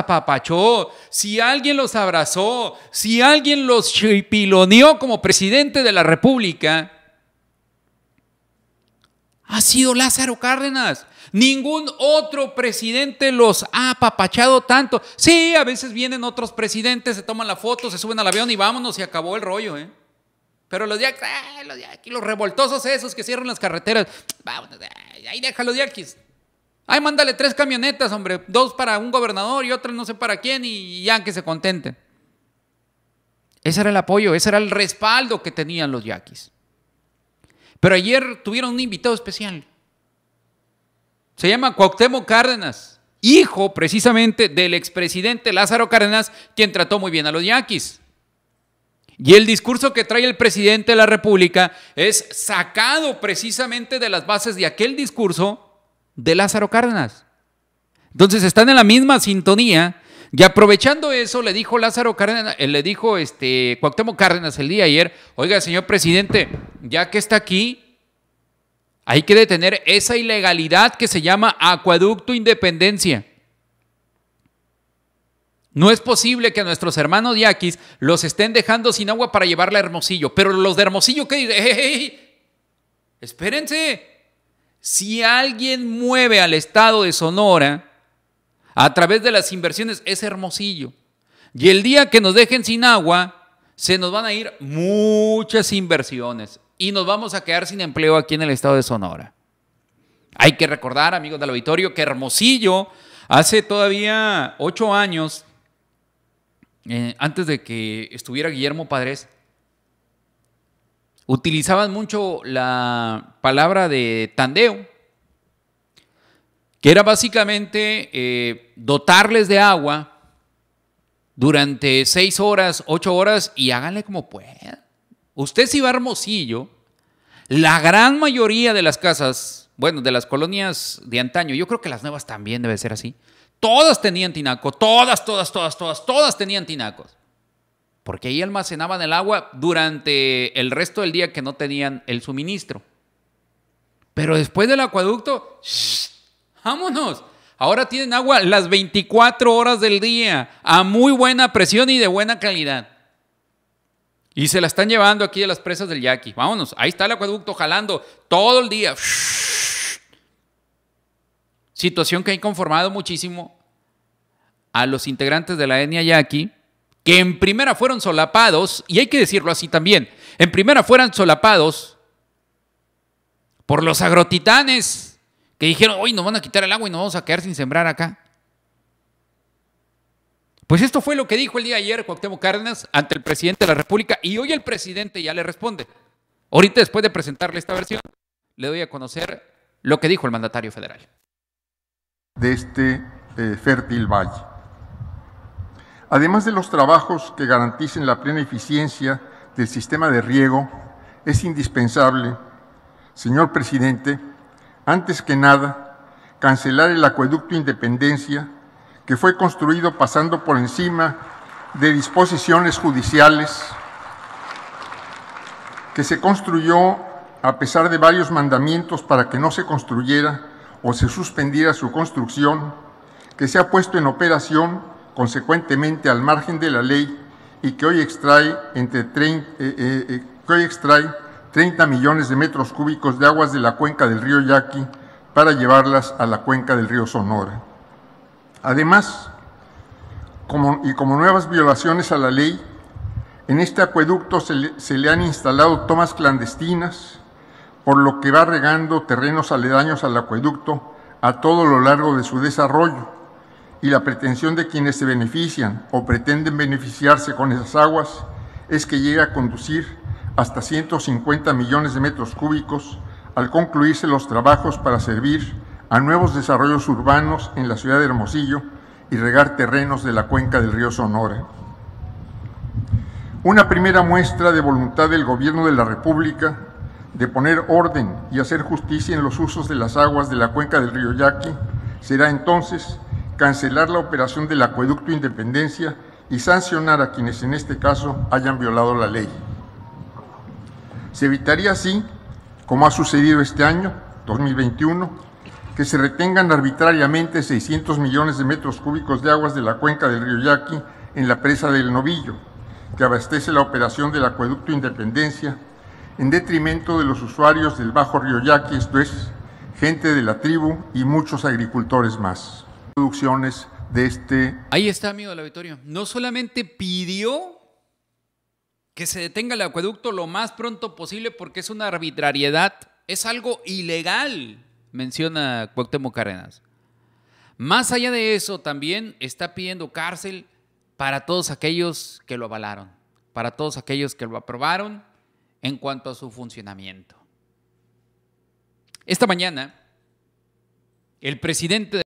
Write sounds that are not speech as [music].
apapachó, si alguien los abrazó, si alguien los chipiloneó como presidente de la República, ha sido Lázaro Cárdenas. Ningún otro presidente los ha apapachado tanto. Sí, a veces vienen otros presidentes, se toman la foto, se suben al avión y vámonos, y acabó el rollo, ¿eh? Pero los de aquí, eh, los, los revoltosos esos que cierran las carreteras, vámonos, eh, ahí déjalos de Ay, mándale tres camionetas, hombre, dos para un gobernador y otra no sé para quién y ya que se contenten. Ese era el apoyo, ese era el respaldo que tenían los yaquis. Pero ayer tuvieron un invitado especial. Se llama Cuauhtémoc Cárdenas, hijo precisamente del expresidente Lázaro Cárdenas, quien trató muy bien a los yaquis. Y el discurso que trae el presidente de la República es sacado precisamente de las bases de aquel discurso de Lázaro Cárdenas. Entonces están en la misma sintonía y aprovechando eso le dijo Lázaro Cárdenas, eh, le dijo este Cuauhtémoc Cárdenas el día ayer, "Oiga, señor presidente, ya que está aquí, hay que detener esa ilegalidad que se llama acueducto independencia. No es posible que a nuestros hermanos yaquis los estén dejando sin agua para llevarla a Hermosillo. Pero los de Hermosillo, ¿qué dicen? ¡Hey, [laughs] espérense! Si alguien mueve al estado de Sonora a través de las inversiones, es Hermosillo. Y el día que nos dejen sin agua, se nos van a ir muchas inversiones y nos vamos a quedar sin empleo aquí en el estado de Sonora. Hay que recordar, amigos del auditorio, que Hermosillo hace todavía ocho años, eh, antes de que estuviera Guillermo Padres, utilizaban mucho la palabra de tandeo, que era básicamente eh, dotarles de agua durante seis horas, ocho horas y háganle como puedan. Usted si va Hermosillo, la gran mayoría de las casas, bueno, de las colonias de antaño, yo creo que las nuevas también debe ser así, todas tenían tinaco, todas, todas, todas, todas, todas tenían tinacos porque ahí almacenaban el agua durante el resto del día que no tenían el suministro. Pero después del acueducto, vámonos. Ahora tienen agua las 24 horas del día, a muy buena presión y de buena calidad. Y se la están llevando aquí a las presas del Yaqui. Vámonos, ahí está el acueducto jalando todo el día. Situación que ha inconformado muchísimo a los integrantes de la etnia Yaqui que en primera fueron solapados, y hay que decirlo así también, en primera fueron solapados por los agrotitanes, que dijeron, hoy nos van a quitar el agua y nos vamos a quedar sin sembrar acá. Pues esto fue lo que dijo el día de ayer Cuauhtémoc Cárdenas ante el presidente de la República, y hoy el presidente ya le responde. Ahorita, después de presentarle esta versión, le doy a conocer lo que dijo el mandatario federal. De este eh, fértil valle Además de los trabajos que garanticen la plena eficiencia del sistema de riego, es indispensable, señor presidente, antes que nada, cancelar el acueducto Independencia, que fue construido pasando por encima de disposiciones judiciales, que se construyó a pesar de varios mandamientos para que no se construyera o se suspendiera su construcción, que se ha puesto en operación consecuentemente al margen de la ley y que hoy extrae, entre 30, eh, eh, eh, extrae 30 millones de metros cúbicos de aguas de la cuenca del río Yaqui para llevarlas a la cuenca del río Sonora. Además, y como nuevas violaciones a la ley, en este acueducto se le han instalado tomas clandestinas, por lo que va regando terrenos aledaños al acueducto a todo lo largo de su desarrollo y la pretensión de quienes se benefician o pretenden beneficiarse con esas aguas es que llegue a conducir hasta 150 millones de metros cúbicos al concluirse los trabajos para servir a nuevos desarrollos urbanos en la ciudad de Hermosillo y regar terrenos de la cuenca del río Sonora. Una primera muestra de voluntad del Gobierno de la República de poner orden y hacer justicia en los usos de las aguas de la cuenca del río Yaqui será entonces cancelar la operación del acueducto Independencia y sancionar a quienes en este caso hayan violado la ley. Se evitaría así, como ha sucedido este año, 2021, que se retengan arbitrariamente 600 millones de metros cúbicos de aguas de la cuenca del río Yaqui en la presa del Novillo, que abastece la operación del acueducto Independencia, en detrimento de los usuarios del Bajo Río Yaqui, esto es, gente de la tribu y muchos agricultores más de este... Ahí está, amigo del auditorio. No solamente pidió que se detenga el acueducto lo más pronto posible porque es una arbitrariedad, es algo ilegal, menciona Cuauhtémoc Arenas. Más allá de eso, también está pidiendo cárcel para todos aquellos que lo avalaron, para todos aquellos que lo aprobaron en cuanto a su funcionamiento. Esta mañana, el presidente de